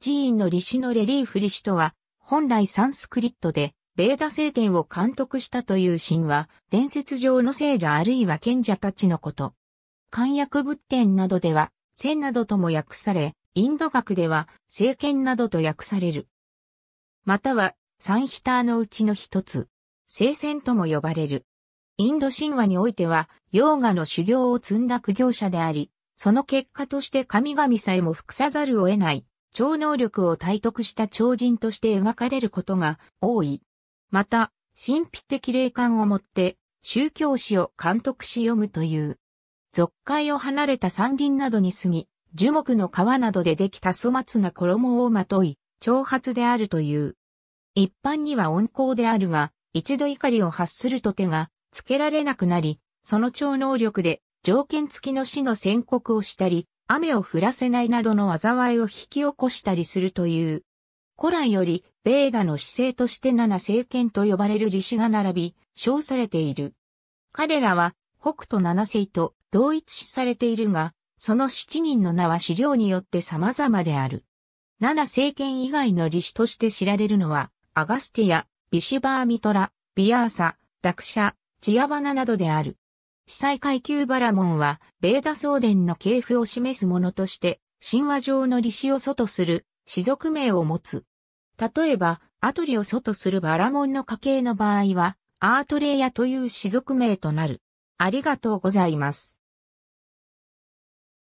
寺院の利子のレリーフ利子とは、本来サンスクリットで、ベーダ聖典を監督したという神話、伝説上の聖者あるいは賢者たちのこと。漢訳仏典などでは、仙などとも訳され、インド学では、聖剣などと訳される。または、サンヒターのうちの一つ、聖戦とも呼ばれる。インド神話においては、ヨーガの修行を積んだ苦行者であり、その結果として神々さえも服さざるを得ない、超能力を体得した超人として描かれることが多い。また、神秘的霊感を持って宗教史を監督し読むという。俗界を離れた山林などに住み、樹木の皮などでできた粗末な衣をまとい、挑発であるという。一般には温厚であるが、一度怒りを発すると手がつけられなくなり、その超能力で条件付きの死の宣告をしたり、雨を降らせないなどの災いを引き起こしたりするという。古来より、ベーダの姿勢として七政権と呼ばれる理子が並び、称されている。彼らは、北斗七世と同一視されているが、その七人の名は資料によって様々である。七政権以外の理子として知られるのは、アガスティア、ビシュバーミトラ、ビアーサ、ダクシャ、チアバナなどである。司祭階級バラモンは、ベーダ総伝の系譜を示すものとして、神話上の利子を祖とする、氏族名を持つ。例えば、アトリを祖とするバラモンの家系の場合は、アートレイヤという氏族名となる。ありがとうございます。